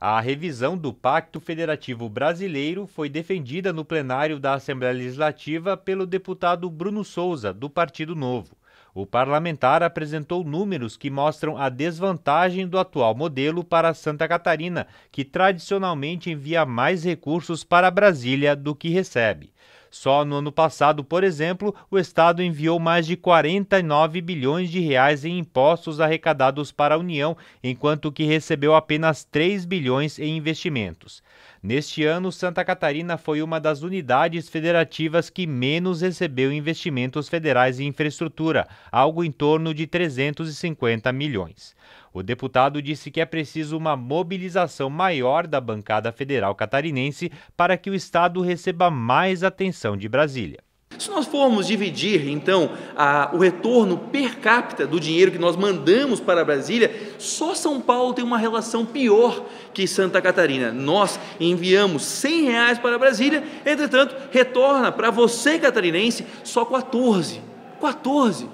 A revisão do Pacto Federativo Brasileiro foi defendida no plenário da Assembleia Legislativa pelo deputado Bruno Souza, do Partido Novo. O parlamentar apresentou números que mostram a desvantagem do atual modelo para Santa Catarina, que tradicionalmente envia mais recursos para Brasília do que recebe. Só no ano passado, por exemplo, o Estado enviou mais de 49 bilhões de reais em impostos arrecadados para a União, enquanto que recebeu apenas 3 bilhões em investimentos. Neste ano, Santa Catarina foi uma das unidades federativas que menos recebeu investimentos federais em infraestrutura, algo em torno de 350 milhões. O deputado disse que é preciso uma mobilização maior da bancada federal catarinense para que o Estado receba mais atenção de Brasília. Se nós formos dividir, então, a, o retorno per capita do dinheiro que nós mandamos para Brasília, só São Paulo tem uma relação pior que Santa Catarina. Nós enviamos 100 reais para Brasília, entretanto, retorna para você, catarinense, só 14. 14.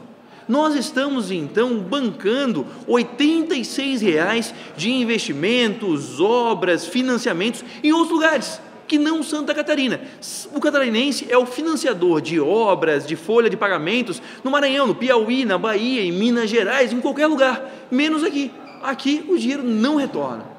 Nós estamos então bancando 86 reais de investimentos, obras, financiamentos em outros lugares que não Santa Catarina. O catarinense é o financiador de obras, de folha de pagamentos no Maranhão, no Piauí, na Bahia, em Minas Gerais, em qualquer lugar, menos aqui. Aqui o dinheiro não retorna.